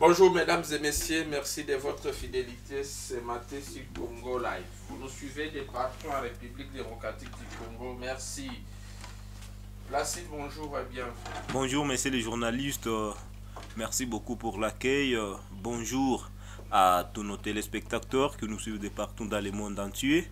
Bonjour mesdames et messieurs, merci de votre fidélité c'est matin sur Congo Live. Vous nous suivez des partout en République démocratique du Congo, merci. Placide, bonjour et bienvenue. Bonjour messieurs les journalistes, euh, merci beaucoup pour l'accueil. Euh, bonjour à tous nos téléspectateurs qui nous suivent de partout dans le monde entier.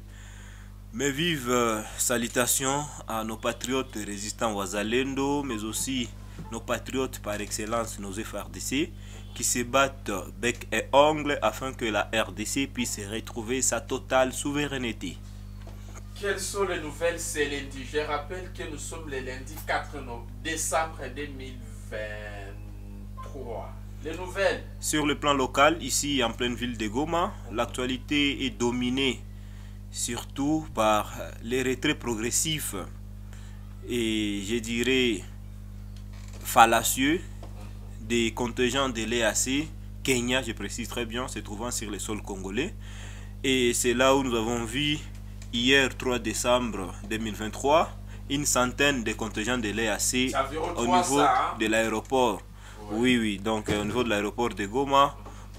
Mes vives euh, salutations à nos patriotes résistants Wazalendo, mais aussi nos patriotes par excellence, nos FRDC, qui se battent bec et ongle afin que la RDC puisse retrouver sa totale souveraineté. Quelles sont les nouvelles C'est lundi. Je rappelle que nous sommes le lundi 4 décembre 2023. Sur le plan local, ici en pleine ville de Goma, l'actualité est dominée surtout par les retraits progressifs et je dirais fallacieux des contingents de l'EAC, Kenya, je précise très bien, se trouvant sur le sol congolais. Et c'est là où nous avons vu hier 3 décembre 2023 une centaine de contingents de l'EAC au niveau hein. de l'aéroport oui, oui. Donc, euh, au niveau de l'aéroport de Goma,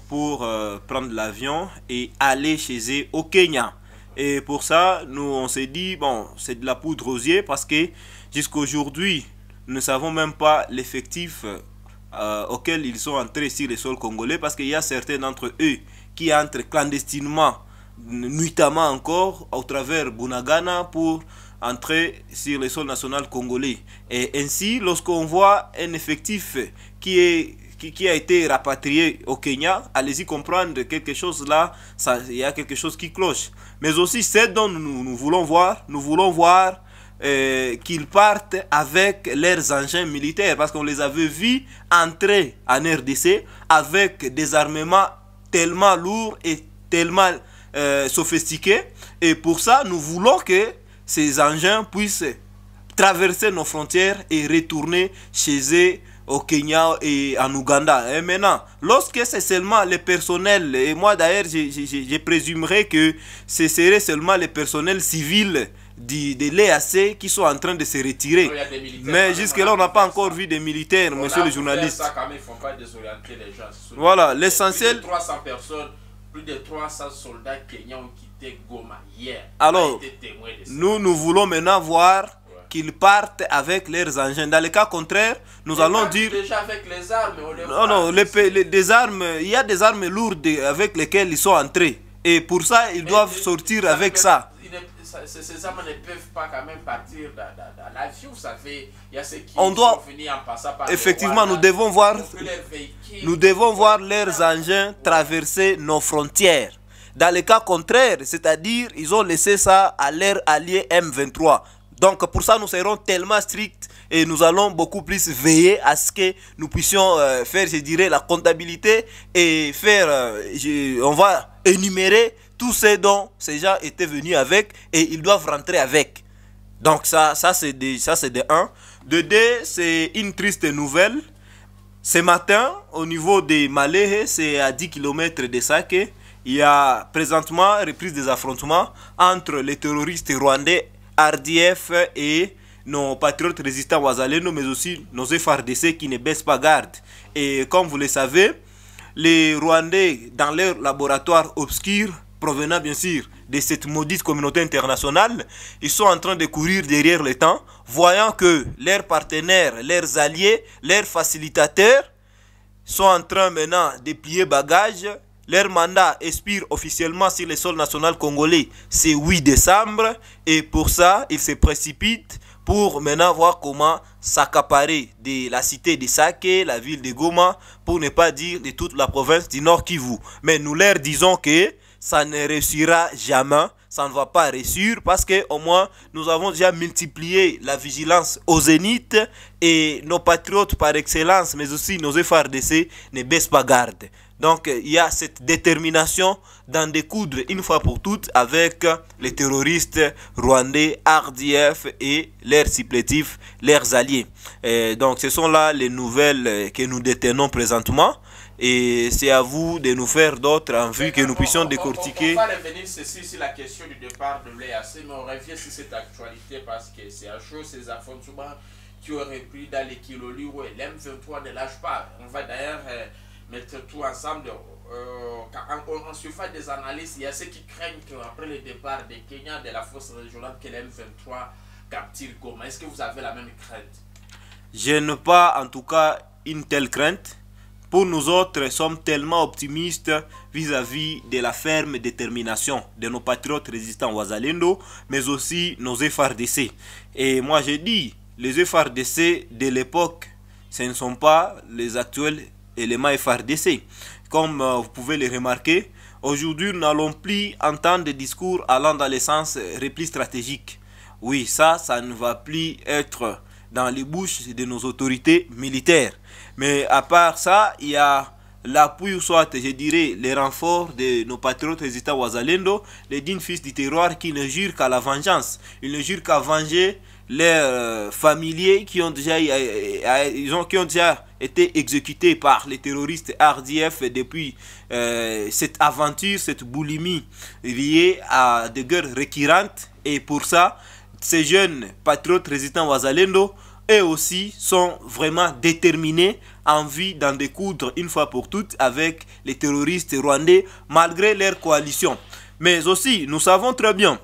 pour euh, prendre l'avion et aller chez eux au Kenya. Et pour ça, nous, on s'est dit, bon, c'est de la poudre aux yeux parce que jusqu'aujourd'hui, nous ne savons même pas l'effectif euh, auquel ils sont entrés sur les sols congolais parce qu'il y a certains d'entre eux qui entrent clandestinement, nuitamment encore, au travers Bunagana pour entrer sur le sol national congolais. Et ainsi, lorsqu'on voit un effectif qui est qui, qui, a été rapatrié au Kenya, allez-y comprendre quelque chose là, il y a quelque chose qui cloche. Mais aussi, c'est dont nous, nous, voulons voir, nous voulons voir euh, qu'ils partent avec leurs engins militaires, parce qu'on les avait vus entrer en RDC avec des armements tellement lourds et tellement euh, sophistiqués. Et pour ça, nous voulons que ces engins puissent traverser nos frontières et retourner chez eux au Kenya et en Ouganda. Et maintenant, lorsque c'est seulement les personnels, et moi d'ailleurs, je, je, je, présumerais que ce serait seulement les personnels civils de, de l'EAC qui sont en train de se retirer. Oh, Mais jusque-là, hein. on n'a pas encore vu des militaires, monsieur le journaliste. les Voilà, l'essentiel. 300 personnes, plus de 300 soldats kenyans ont quitté Goma hier. Alors, nous, nous voulons maintenant voir qu'ils partent avec leurs engins. Dans le cas contraire, nous allons dire... Déjà avec les armes. non, non, des armes, il y a des armes lourdes avec lesquelles ils sont entrés. Et pour ça, ils doivent sortir avec ça. Ces, armes ne peuvent pas quand même partir dans, la vie. vous savez. Il y a ceux qui On doit, en passant par Effectivement, nous devons voir, nous devons voir leurs engins traverser nos frontières. Dans le cas contraire, c'est-à-dire ils ont laissé ça à l'air allié M23. Donc pour ça, nous serons tellement stricts et nous allons beaucoup plus veiller à ce que nous puissions euh, faire, je dirais, la comptabilité et faire, euh, on va énumérer tous ces dont ces gens étaient venus avec et ils doivent rentrer avec. Donc ça, ça c'est de, ça c'est de 1. De 2, c'est une triste nouvelle. Ce matin, au niveau des Malé, c'est à 10 km de Sake il y a présentement reprise des affrontements entre les terroristes rwandais RDF et nos patriotes résistants Ouazaleno, mais aussi nos FRDC qui ne baissent pas garde. Et comme vous le savez, les Rwandais, dans leur laboratoire obscur, provenant bien sûr de cette maudite communauté internationale, ils sont en train de courir derrière le temps, voyant que leurs partenaires, leurs alliés, leurs facilitateurs sont en train maintenant de plier bagages leur mandat expire officiellement sur le sol national congolais c'est 8 décembre et pour ça, ils se précipitent pour maintenant voir comment s'accaparer de la cité de Sake, la ville de Goma, pour ne pas dire de toute la province du Nord Kivu. Mais nous leur disons que ça ne réussira jamais ça ne va pas réussir parce que au moins nous avons déjà multiplié la vigilance aux zénith et nos patriotes par excellence mais aussi nos FRDC ne baissent pas garde. Donc il y a cette détermination d'en découdre une fois pour toutes avec les terroristes rwandais, RDF et leurs supplétifs, leurs alliés. Et donc ce sont là les nouvelles que nous détenons présentement. Et c'est à vous de nous faire d'autres en vue que nous puissions décortiquer. On, va revenir ceci sur la question du départ de l'EAC, mais on revient sur cette actualité parce que c'est un chaud, ces affrontements qui auraient pris dans les kilos où l'M23 ne lâche pas. On va d'ailleurs... Euh, mettre tout ensemble. Euh, en fait des analyses. Il y a ceux qui craignent qu'après le départ des Kenyans de la force régionale, que lm 23 capture Goma. Est-ce que vous avez la même crainte Je n'ai pas en tout cas une telle crainte. Pour nous autres, nous sommes tellement optimistes vis-à-vis de la ferme détermination de nos patriotes résistants Ouazalendo, mais aussi nos FRDC. Et moi, j'ai dit, les FRDC de l'époque, ce ne sont pas les actuels éléments FRDC. Comme euh, vous pouvez le remarquer, aujourd'hui nous n'allons plus entendre des discours allant dans le sens euh, repli stratégique. Oui, ça, ça ne va plus être dans les bouches de nos autorités militaires. Mais à part ça, il y a l'appui, ou soit je dirais les renforts de nos patriotes États Wazalendo, les dignes fils du terroir qui ne jurent qu'à la vengeance. Ils ne jurent qu'à venger les euh, familiers qui ont déjà, euh, euh, ils ont, qui ont déjà été exécutés par les terroristes RDF depuis cette aventure, cette boulimie liée à des guerres récurrentes. Et pour ça, ces jeunes patriotes résistants Wazalendo, eux aussi, sont vraiment déterminés en d'en découdre une fois pour toutes avec les terroristes rwandais, malgré leur coalition. Mais aussi, nous savons très bien,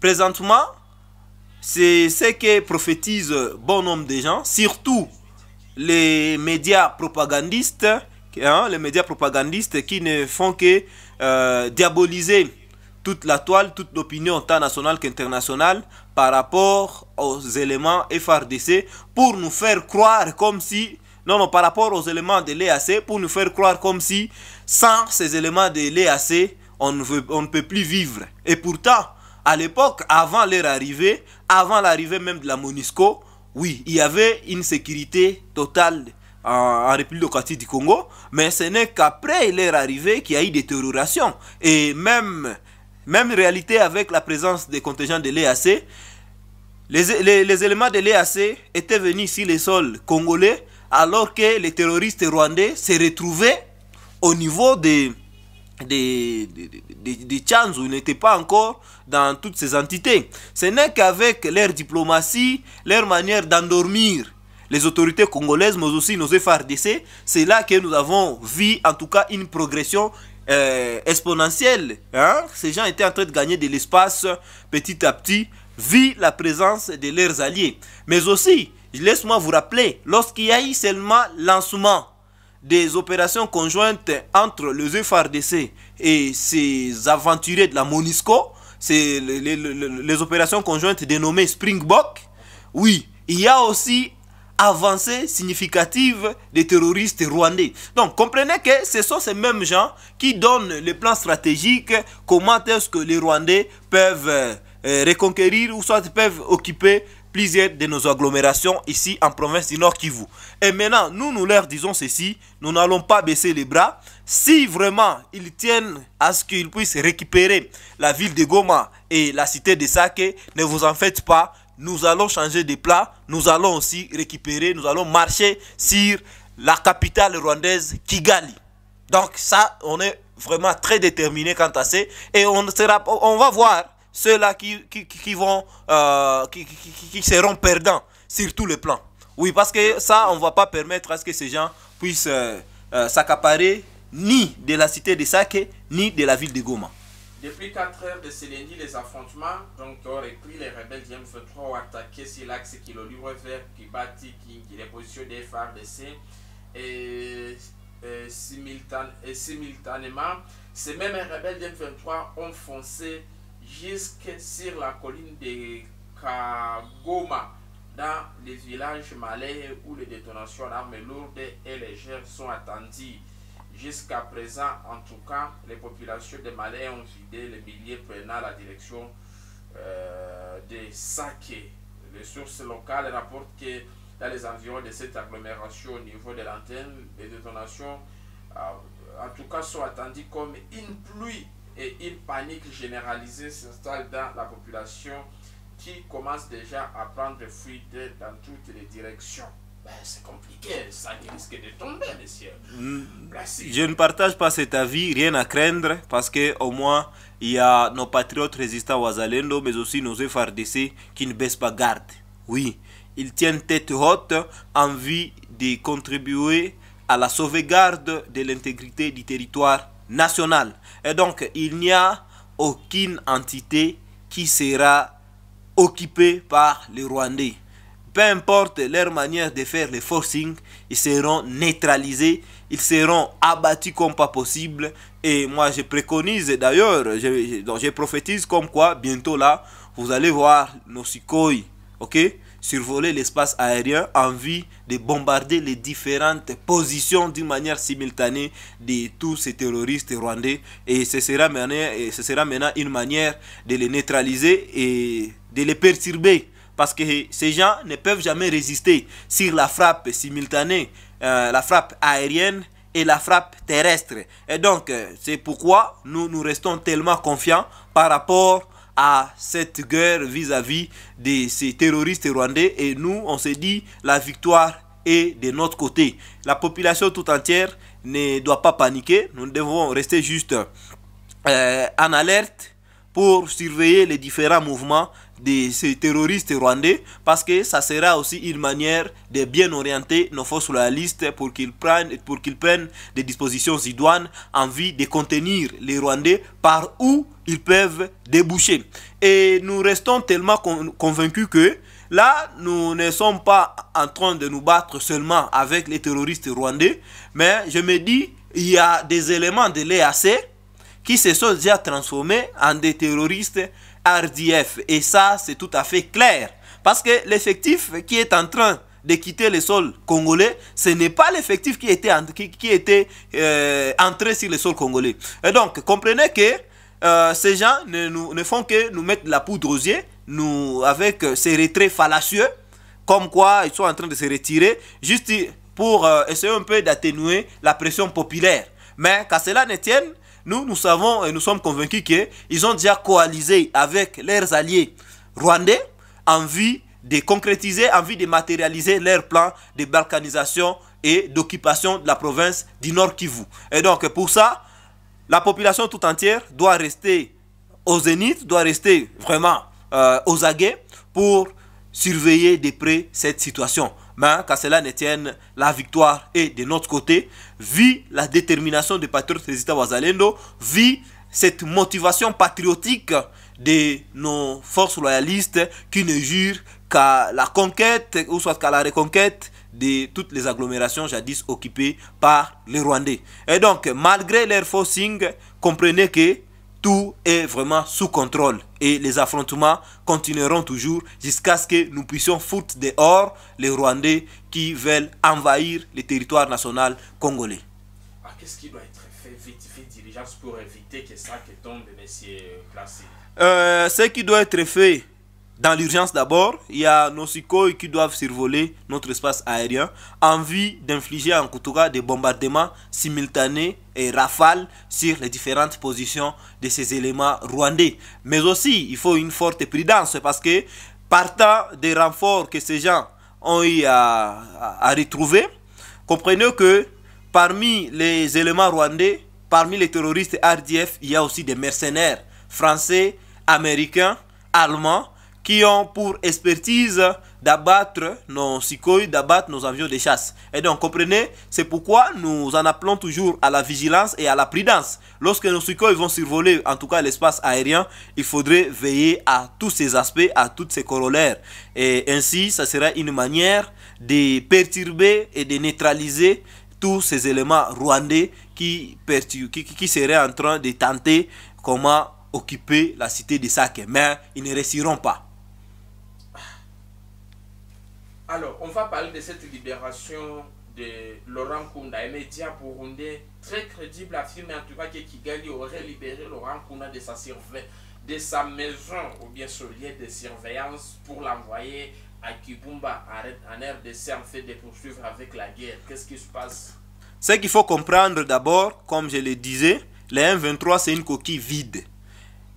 présentement, c'est ce que prophétisent bon nombre de gens, surtout les médias propagandistes, hein, les médias propagandistes qui ne font que euh, diaboliser toute la toile, toute l'opinion tant nationale qu'internationale par rapport aux éléments FRDC pour nous faire croire comme si, non, non, par rapport aux éléments de l'EAC, pour nous faire croire comme si sans ces éléments de l'EAC, on, on ne peut plus vivre. Et pourtant, à l'époque, avant leur arrivée, avant l'arrivée même de la MONUSCO, oui, il y avait une sécurité totale en, en République démocratique du Congo, mais ce n'est qu'après leur arrivée qu'il y a eu détérioration. Et même, même réalité avec la présence des contingents de l'EAC, les, les, les, éléments de l'EAC étaient venus sur les sols congolais alors que les terroristes rwandais se retrouvaient au niveau des des, des, des ils n'étaient pas encore dans toutes ces entités. Ce n'est qu'avec leur diplomatie, leur manière d'endormir les autorités congolaises, mais aussi nos FRDC, c'est là que nous avons vu en tout cas une progression euh, exponentielle. Hein. Ces gens étaient en train de gagner de l'espace petit à petit, vu la présence de leurs alliés. Mais aussi, laisse-moi vous rappeler, lorsqu'il y a eu seulement lancement des opérations conjointes entre les FRDC et ces aventuriers de la MONUSCO, c'est les, opérations conjointes dénommées Springbok. Oui, il y a aussi avancée significative des terroristes rwandais. Donc comprenez que ce sont ces mêmes gens qui donnent les plans stratégiques, comment est-ce que les Rwandais peuvent euh, reconquérir ou soit peuvent occuper plusieurs de nos agglomérations ici en province du Nord Kivu. Et maintenant, nous, nous leur disons ceci, nous n'allons pas baisser les bras. Si vraiment ils tiennent à ce qu'ils puissent récupérer la ville de Goma et la cité de Sake, ne vous en faites pas, nous allons changer de plat, nous allons aussi récupérer, nous allons marcher sur la capitale rwandaise Kigali. Donc ça, on est vraiment très déterminé quant à ça et on, sera, on va voir ceux-là qui, qui, qui, vont, euh, qui, qui, seront perdants sur tous les plans. Oui, parce que ça, on ne va pas permettre à ce que ces gens puissent euh, euh, s'accaparer ni de la cité de Sake, ni de la ville de Goma. Depuis 4 heures de ce lundi, les affrontements donc, ont repris. Les rebelles du M23 ont attaqué sur l'axe qui le livre vert, qui qui, qui les positions des FARDC. Et, et simultanément, ces mêmes rebelles du M23 ont foncé jusque sur la colline de Kagoma, dans les villages malais où les détonations d'armes lourdes et légères sont attendues. Jusqu'à présent, en tout cas, les populations des Malais ont vidé les milliers prenant la direction euh, des Saké. Les sources locales rapportent que dans les environs de cette agglomération au niveau de l'antenne, les détonations, euh, en tout cas, sont attendues comme une pluie et une panique généralisée s'installe dans la population qui commence déjà à prendre fuite dans toutes les directions. Ben, c'est compliqué, ça risque de tomber, monsieur. Mm. Je ne partage pas cet avis, rien à craindre, parce que au moins il y a nos patriotes résistants Wazalendo, mais aussi nos FRDC qui ne baissent pas garde. Oui, ils tiennent tête haute, envie de contribuer à la sauvegarde de l'intégrité du territoire National Et donc, il n'y a aucune entité qui sera occupée par les Rwandais. Peu importe leur manière de faire le forcing, ils seront neutralisés, ils seront abattus comme pas possible. Et moi, je préconise d'ailleurs, je, je, prophétise comme quoi, bientôt là, vous allez voir nos Sikoy, ok survoler l'espace aérien en vue de bombarder les différentes positions d'une manière simultanée de tous ces terroristes rwandais. Et ce sera maintenant, ce sera maintenant une manière de les neutraliser et de les perturber. Parce que ces gens ne peuvent jamais résister sur la frappe simultanée, euh, la frappe aérienne et la frappe terrestre. Et donc, euh, c'est pourquoi nous nous restons tellement confiants par rapport à cette guerre vis-à-vis de ces terroristes rwandais et nous, on s'est dit, la victoire est de notre côté. La population tout entière ne doit pas paniquer, nous devons rester juste euh, en alerte pour surveiller les différents mouvements de ces terroristes rwandais parce que ça sera aussi une manière de bien orienter nos forces loyalistes pour qu'ils prennent, pour qu'ils prennent des dispositions idoines en vue de contenir les Rwandais par où ils peuvent déboucher. Et nous restons tellement convaincus que là, nous ne sommes pas en train de nous battre seulement avec les terroristes rwandais, mais je me dis, il y a des éléments de l'EAC qui se sont déjà transformés en des terroristes RDF. Et ça, c'est tout à fait clair. Parce que l'effectif qui est en train de quitter le sol congolais, ce n'est pas l'effectif qui était, qui était euh, entré sur le sol congolais. Et donc, comprenez que euh, ces gens ne, font que nous mettre de la poudre aux yeux, nous, avec euh, ces retraits fallacieux, comme quoi ils sont en train de se retirer, juste pour euh, essayer un peu d'atténuer la pression populaire. Mais qu'à cela ne tienne, nous, nous savons et nous sommes convaincus qu'ils ont déjà coalisé avec leurs alliés rwandais en vue de concrétiser, en vue de matérialiser leur plan de balkanisation et d'occupation de la province du Nord Kivu. Et donc, pour ça, la population tout entière doit rester au zénith, doit rester vraiment euh, aux aguets pour surveiller de près cette situation. Mais qu'à cela ne tienne, la victoire et de notre côté. vit la détermination des patriotes Resita Wazalendo, vu cette motivation patriotique de nos forces loyalistes qui ne jurent qu'à la conquête ou soit qu'à la reconquête de toutes les agglomérations jadis occupées par les Rwandais. Et donc, malgré l'air forcing, comprenez que tout est vraiment sous contrôle et les affrontements continueront toujours jusqu'à ce que nous puissions foutre dehors les Rwandais qui veulent envahir le territoire national congolais. Ah, qu'est-ce qui doit être fait vite, vite, pour éviter que ça tombe, messieurs Classé euh, Ce qui doit être fait, dans l'urgence d'abord, il y a nos qui doivent survoler notre espace aérien en vue d'infliger en Koutouka des bombardements simultanés et rafales sur les différentes positions de ces éléments rwandais. Mais aussi, il faut une forte prudence parce que partant des renforts que ces gens ont eu à retrouver, comprenez que parmi les éléments rwandais, parmi les terroristes RDF, il y a aussi des mercenaires français, américains, allemands qui ont pour expertise d'abattre nos Sikoy d'abattre nos avions de chasse. Et donc, comprenez, c'est pourquoi nous en appelons toujours à la vigilance et à la prudence. Lorsque nos Sikoy vont survoler, en tout cas l'espace aérien, il faudrait veiller à tous ces aspects, à toutes ces corollaires. Et ainsi, ça sera une manière de perturber et de neutraliser tous ces éléments rwandais qui, qui seraient en train de tenter comment occuper la cité de Sake. Mais ils ne réussiront pas. Alors, on va parler de cette libération de Laurent Kounda. Un média burundais très crédible affirme en tout cas que Kigali aurait libéré Laurent Kounda de sa, de sa maison ou bien son lieu de surveillance pour l'envoyer à Kibumba en RDC en fait de poursuivre avec la guerre. Qu'est-ce qui se passe Ce qu'il faut comprendre d'abord, comme je le disais, les M23 c'est une coquille vide.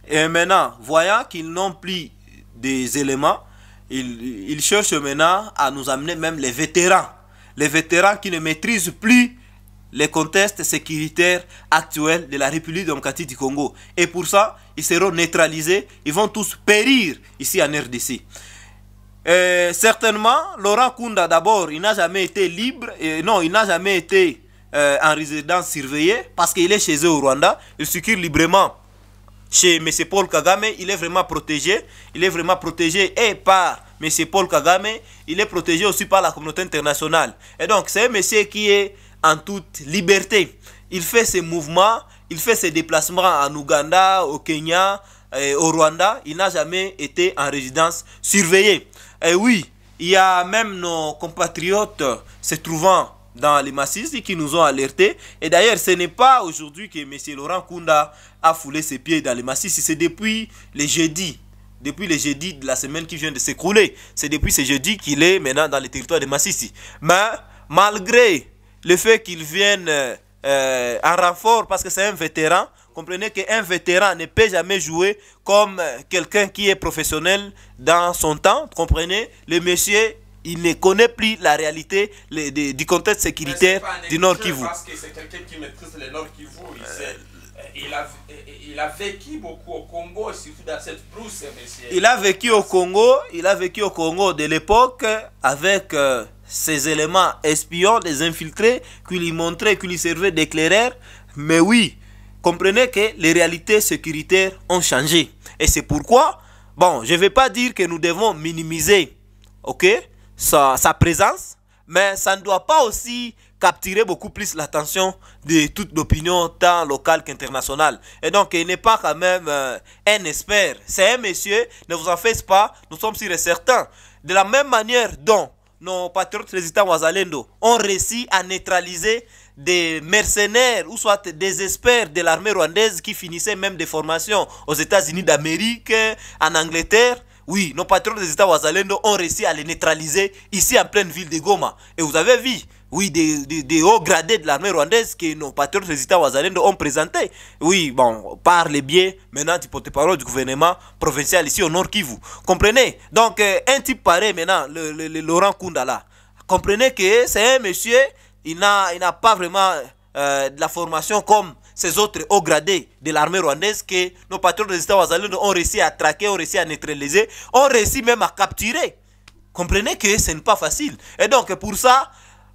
Et maintenant, voyant qu'ils n'ont plus des éléments, il, cherche maintenant à nous amener même les vétérans. Les vétérans qui ne maîtrisent plus les contestes sécuritaires actuels de la République démocratique du Congo. Et pour ça, ils seront neutralisés, ils vont tous périr ici en RDC. Euh, certainement, Laurent Kunda, d'abord, il n'a jamais été libre, et non, il n'a jamais été euh, en résidence surveillée parce qu'il est chez eux au Rwanda, il circule librement chez M. Paul Kagame, il est vraiment protégé. Il est vraiment protégé et par M. Paul Kagame, il est protégé aussi par la communauté internationale. Et donc, c'est un monsieur qui est en toute liberté. Il fait ses mouvements, il fait ses déplacements en Ouganda, au Kenya, et euh, au Rwanda. Il n'a jamais été en résidence surveillée. Et oui, il y a même nos compatriotes se trouvant dans les massifs qui nous ont alertés. Et d'ailleurs, ce n'est pas aujourd'hui que M. Laurent Kunda a foulé ses pieds dans les massifs. C'est depuis le jeudi, depuis le jeudi de la semaine qui vient de s'écrouler. C'est depuis ce jeudi qu'il est maintenant dans le territoire de Massissi. Mais malgré le fait qu'il vienne euh, euh, en renfort, parce que c'est un vétéran, comprenez qu'un vétéran ne peut jamais jouer comme euh, quelqu'un qui est professionnel dans son temps. Comprenez, le monsieur il ne connaît plus la réalité les, du contexte sécuritaire du Nord Kivu. Parce que c'est quelqu'un qui maîtrise le Nord Kivu. Il sait euh, il a, euh, il vécu beaucoup au Congo, surtout dans cette brousse, monsieur. Il a vécu au Congo, il a vécu au Congo de l'époque avec euh, ses ces éléments espions, des infiltrés, qui lui montraient, qui lui servaient d'éclaireurs. Mais oui, comprenez que les réalités sécuritaires ont changé. Et c'est pourquoi, bon, je ne vais pas dire que nous devons minimiser, ok, sa, sa présence, mais ça ne doit pas aussi capturer beaucoup plus l'attention de toute l'opinion, tant locale qu'internationale. Et donc, il n'est pas quand même euh, un expert. C'est un monsieur, ne vous en faites pas, nous sommes sûrs et certains. De la même manière dont nos patriotes résistants Wazalendo ont réussi à neutraliser des mercenaires ou soit des experts de l'armée rwandaise qui finissaient même des formations aux États-Unis d'Amérique, en Angleterre. Oui, nos patrons des États Wazalendo ont réussi à les neutraliser ici en pleine ville de Goma. Et vous avez vu, oui, des, hauts gradés de l'armée rwandaise que nos patriotes résistants wazalendo ont présenté. Oui, bon, par les biais maintenant du porte-parole du gouvernement provincial ici au Nord Kivu. Comprenez Donc, euh, un type pareil maintenant, le, Laurent Koundala. Comprenez que c'est un monsieur, il n'a pas vraiment euh, de la formation comme ces autres hauts gradés de l'armée rwandaise que nos patriotes résistants wazalendo ont réussi à traquer, ont réussi à neutraliser, ont réussi même à capturer. Comprenez que ce n'est pas facile. Et donc, pour ça,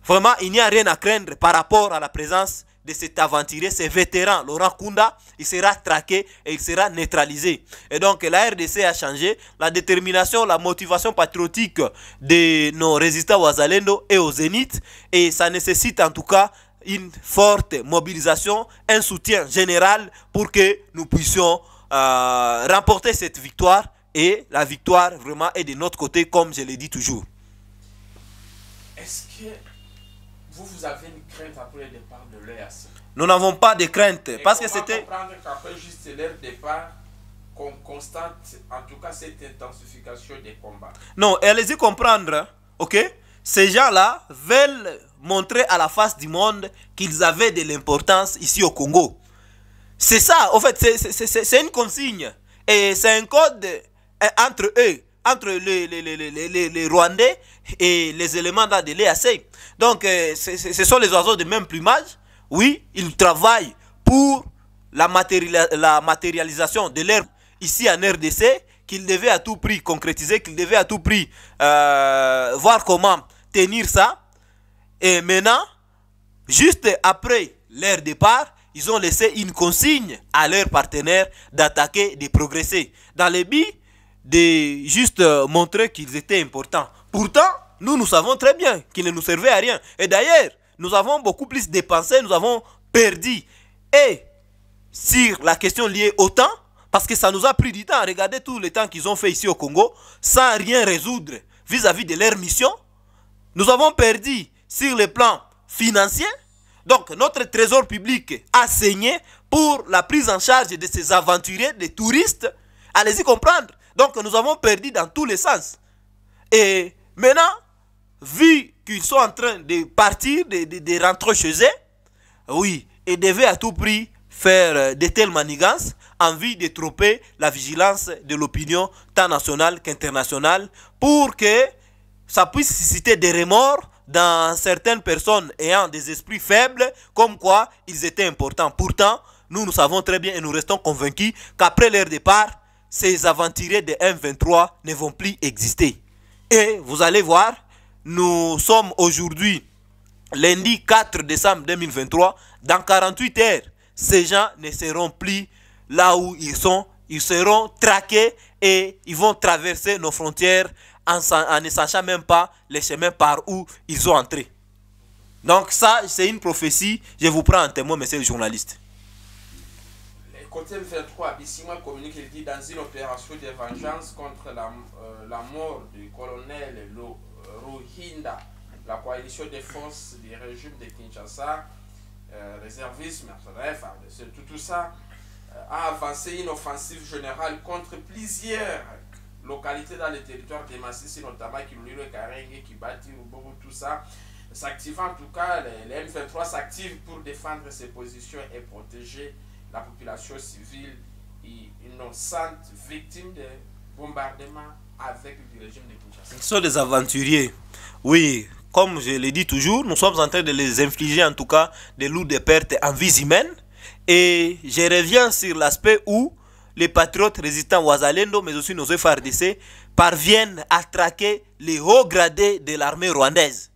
Vraiment, il n'y a rien à craindre par rapport à la présence de cet aventurier, ce vétéran, Laurent Kunda, il sera traqué et il sera neutralisé. Et donc la RDC a changé, la détermination, la motivation patriotique de nos résistants Ouazalendo et au Zénith, et ça nécessite en tout cas une forte mobilisation, un soutien général pour que nous puissions euh, remporter cette victoire, et la victoire vraiment est de notre côté, comme je l'ai dit toujours. Est-ce que... Vous, vous avez une crainte après le départ de l'EAC. Nous n'avons pas de crainte parce que c'était. comprendre qu'après juste leur départ, qu'on constate en tout cas cette intensification des combats. Non, allez-y comprendre, ok Ces gens-là veulent montrer à la face du monde qu'ils avaient de l'importance ici au Congo. C'est ça, en fait, c'est une consigne. Et c'est un code euh, entre eux entre les, les, les, les, Rwandais et les éléments de l'EAC. Donc, euh, ce sont les oiseaux de même plumage. Oui, ils travaillent pour la, la matérialisation de l'air ici en RDC, qu'ils devaient à tout prix concrétiser, qu'ils devaient à tout prix euh, voir comment tenir ça. Et maintenant, juste après leur départ, ils ont laissé une consigne à leurs partenaires d'attaquer, de progresser. Dans les billes, de juste euh, montrer qu'ils étaient importants. Pourtant, nous, nous savons très bien qu'ils ne nous servaient à rien. Et d'ailleurs, nous avons beaucoup plus dépensé, nous avons perdu. Et sur la question liée au temps, parce que ça nous a pris du temps, regardez tout le temps qu'ils ont fait ici au Congo, sans rien résoudre vis-à-vis de leur mission. Nous avons perdu sur le plan financier. Donc notre trésor public a saigné pour la prise en charge de ces aventuriers, des touristes. Allez-y comprendre. Donc nous avons perdu dans tous les sens. Et maintenant, vu qu'ils sont en train de partir, de, rentrer chez eux, oui, ils devaient à tout prix faire euh, de telles manigances en vue de tromper la vigilance de l'opinion tant nationale qu'internationale pour que ça puisse susciter des remords dans certaines personnes ayant des esprits faibles, comme quoi ils étaient importants. Pourtant, nous, nous savons très bien et nous restons convaincus qu'après leur départ, ces aventuriers de M23 ne vont plus exister. Et vous allez voir, nous sommes aujourd'hui lundi 4 décembre 2023. Dans 48 heures, ces gens ne seront plus là où ils sont. Ils seront traqués et ils vont traverser nos frontières en, ne sachant même pas les chemins par où ils ont entré. Donc ça, c'est une prophétie. Je vous prends en témoin, monsieur le journaliste. Côté 23 Abissima communique, il dit dans une opération de vengeance contre la, euh, mort du colonel Ruhinda la coalition défense forces du régime de Kinshasa, euh, réservisme, bref, hein, tout, tout ça, euh, a avancé une offensive générale contre plusieurs localités dans le territoire des Massissi, notamment et Karenge, Kibati, Rubobo, tout ça. s'active en tout cas, les, M23 s'active pour défendre ses positions et protéger la population civile et innocente, victime de bombardements avec le régime de Kinshasa. Ce sont des aventuriers. Oui, comme je l'ai dis toujours, nous sommes en train de les infliger en tout cas de lourdes pertes en vie humaine. Et je reviens sur l'aspect où les patriotes résistants Ouazalendo, mais aussi nos FRDC, parviennent à traquer les hauts gradés de l'armée rwandaise.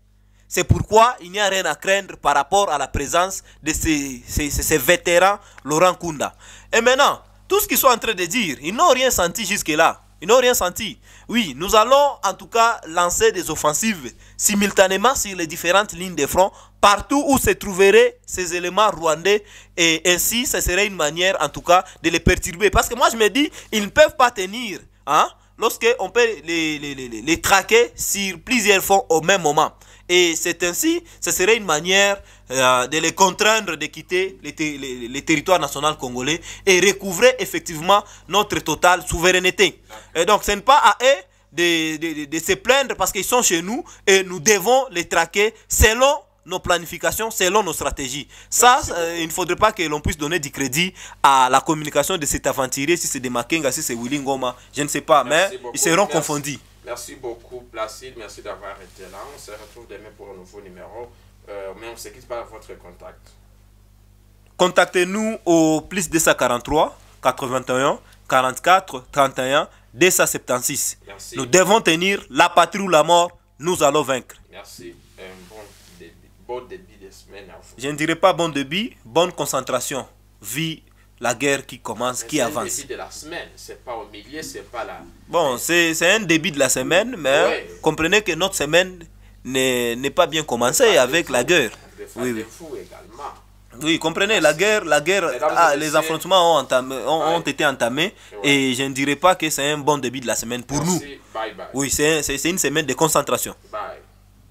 C'est pourquoi il n'y a rien à craindre par rapport à la présence de ces, vétérans Laurent Kunda. Et maintenant, tout ce qu'ils sont en train de dire, ils n'ont rien senti jusque-là. Ils n'ont rien senti. Oui, nous allons en tout cas lancer des offensives simultanément sur les différentes lignes de front, partout où se trouveraient ces éléments rwandais. Et ainsi, ce serait une manière en tout cas de les perturber. Parce que moi, je me dis, ils ne peuvent pas tenir hein, lorsque on peut les, les, les, les traquer sur plusieurs fronts au même moment. Et c'est ainsi, ce serait une manière euh, de les contraindre de quitter les, les, territoires nationaux congolais et recouvrer effectivement notre totale souveraineté. Et donc ce n'est pas à eux de, se plaindre parce qu'ils sont chez nous et nous devons les traquer selon nos planifications selon nos stratégies. Ça, euh, il ne faudrait pas que l'on puisse donner du crédit à la communication de cet aventurier, si c'est des Makenga, si c'est Willy je ne sais pas, mais ils seront confondus. Merci beaucoup, Placide. Merci d'avoir été là. On se retrouve demain pour un nouveau numéro. Euh, mais on se quitte par votre contact. Contactez-nous au plus 243 81 44 31 276. Nous devons tenir la patrie ou la mort. Nous allons vaincre. Merci. Un bon début, de semaine Je ne dirais pas bon débit, bonne concentration. Vie la guerre qui commence, qui avance. C'est début de la semaine, c'est pas au milieu, c'est pas Bon, c'est un début de la semaine, mais comprenez que notre semaine n'est pas bien commencée avec la guerre. Oui, oui. Oui, comprenez, la guerre, la guerre, ah, les affrontements ont, ont, été entamés et je ne dirais pas que c'est un bon début de la semaine pour nous. Oui, c'est une semaine de concentration. Bye.